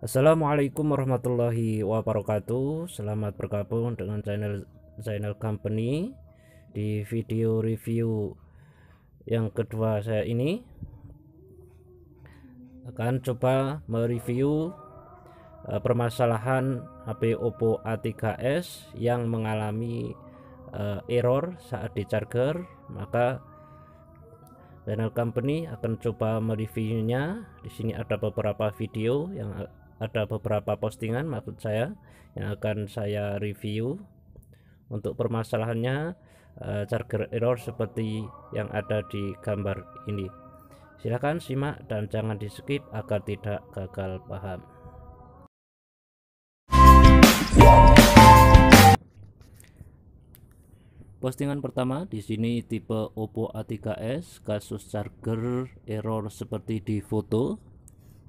Assalamualaikum warahmatullahi wabarakatuh Selamat bergabung dengan channel channel company Di video review yang kedua saya ini Akan coba mereview eh, permasalahan HP Oppo A3s yang mengalami eh, error saat di charger Maka channel company akan coba mereviewnya di sini ada beberapa video yang ada beberapa postingan maksud saya yang akan saya review untuk permasalahannya uh, charger error seperti yang ada di gambar ini silahkan simak dan jangan di skip agar tidak gagal paham Postingan pertama di sini tipe Oppo A3s kasus charger error seperti di foto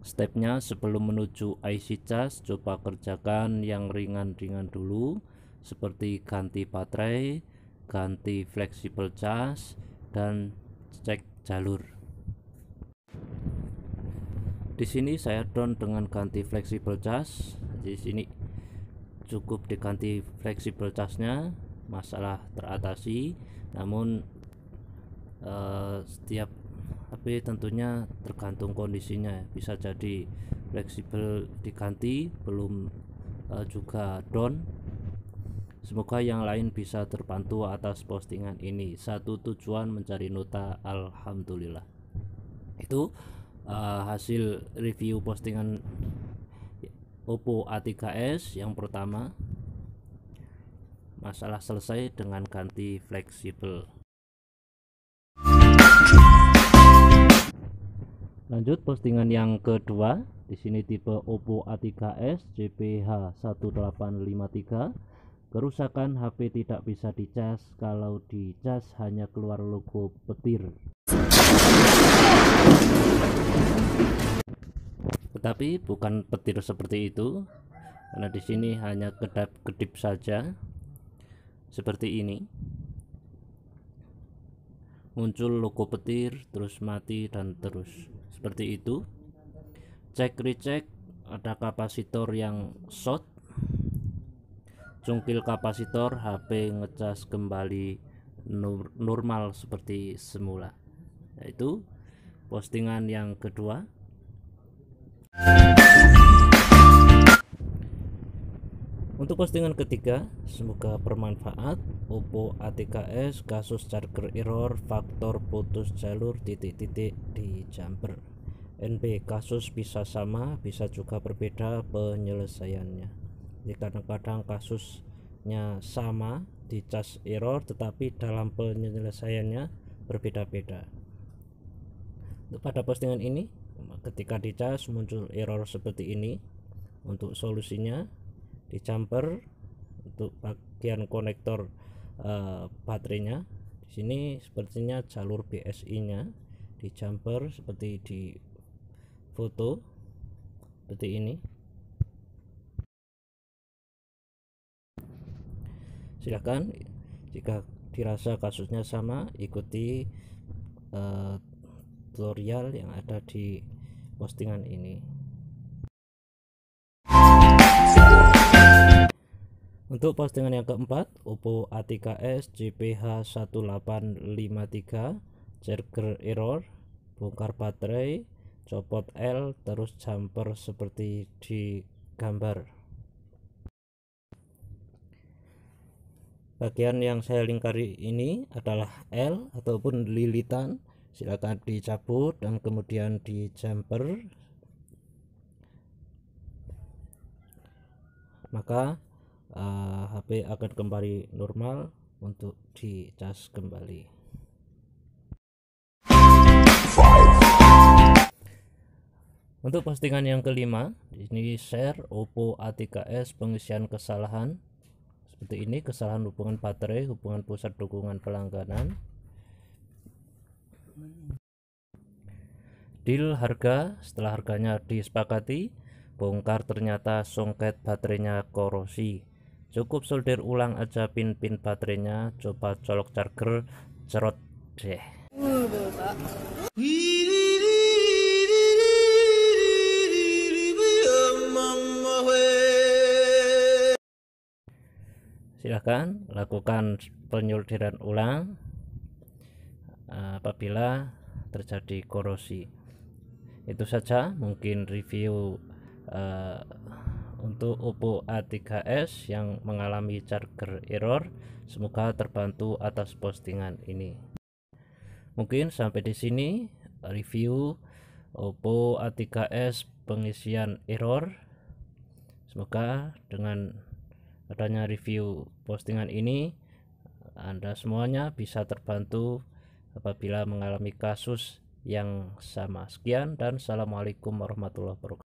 Stepnya sebelum menuju IC charge coba kerjakan yang ringan-ringan dulu seperti ganti baterai, ganti flexible charge dan cek jalur. Di sini saya down dengan ganti flexible charge. Di sini cukup diganti flexible charge-nya, masalah teratasi. Namun eh, setiap tapi tentunya tergantung kondisinya ya. bisa jadi fleksibel diganti belum uh, juga down semoga yang lain bisa terbantu atas postingan ini satu tujuan mencari nota alhamdulillah itu uh, hasil review postingan Oppo A3s yang pertama masalah selesai dengan ganti fleksibel Lanjut postingan yang kedua, di sini tipe Oppo A3s JPH1853. Kerusakan HP tidak bisa dicas, kalau dicas hanya keluar logo petir. Tetapi bukan petir seperti itu, karena di sini hanya kedap-kedip saja, seperti ini muncul logo petir, terus mati, dan terus seperti itu cek recheck ada kapasitor yang short cungkil kapasitor HP ngecas kembali normal seperti semula yaitu postingan yang kedua Untuk postingan ketiga, semoga bermanfaat. Oppo ATKS kasus charger error faktor putus jalur titik-titik di jumper. NP kasus bisa sama, bisa juga berbeda penyelesaiannya. Jadi kadang-kadang kasusnya sama di charge error tetapi dalam penyelesaiannya berbeda-beda. Untuk Pada postingan ini, ketika di charge muncul error seperti ini. Untuk solusinya, di jumper untuk bagian konektor uh, baterainya di sini sepertinya jalur BSI nya di jumper seperti di foto seperti ini silahkan jika dirasa kasusnya sama ikuti uh, tutorial yang ada di postingan ini Untuk postingan yang keempat, Oppo ATKS JPH1853 charger error, bongkar baterai, copot L terus jumper seperti di gambar. Bagian yang saya lingkari ini adalah L ataupun lilitan. Silakan dicabut dan kemudian di jumper. Maka uh, eh, HP akan kembali normal untuk di charge kembali untuk postingan yang kelima ini share Oppo A3s pengisian kesalahan seperti ini kesalahan hubungan baterai hubungan pusat dukungan pelangganan deal harga setelah harganya disepakati bongkar ternyata songket baterainya korosi cukup solder ulang aja pin-pin baterainya coba colok charger cerot deh silahkan lakukan penyolderan ulang apabila terjadi korosi itu saja mungkin review uh, untuk Oppo A3s yang mengalami charger error. Semoga terbantu atas postingan ini. Mungkin sampai di sini review Oppo A3s pengisian error. Semoga dengan adanya review postingan ini Anda semuanya bisa terbantu apabila mengalami kasus yang sama. Sekian dan Assalamualaikum warahmatullahi wabarakatuh.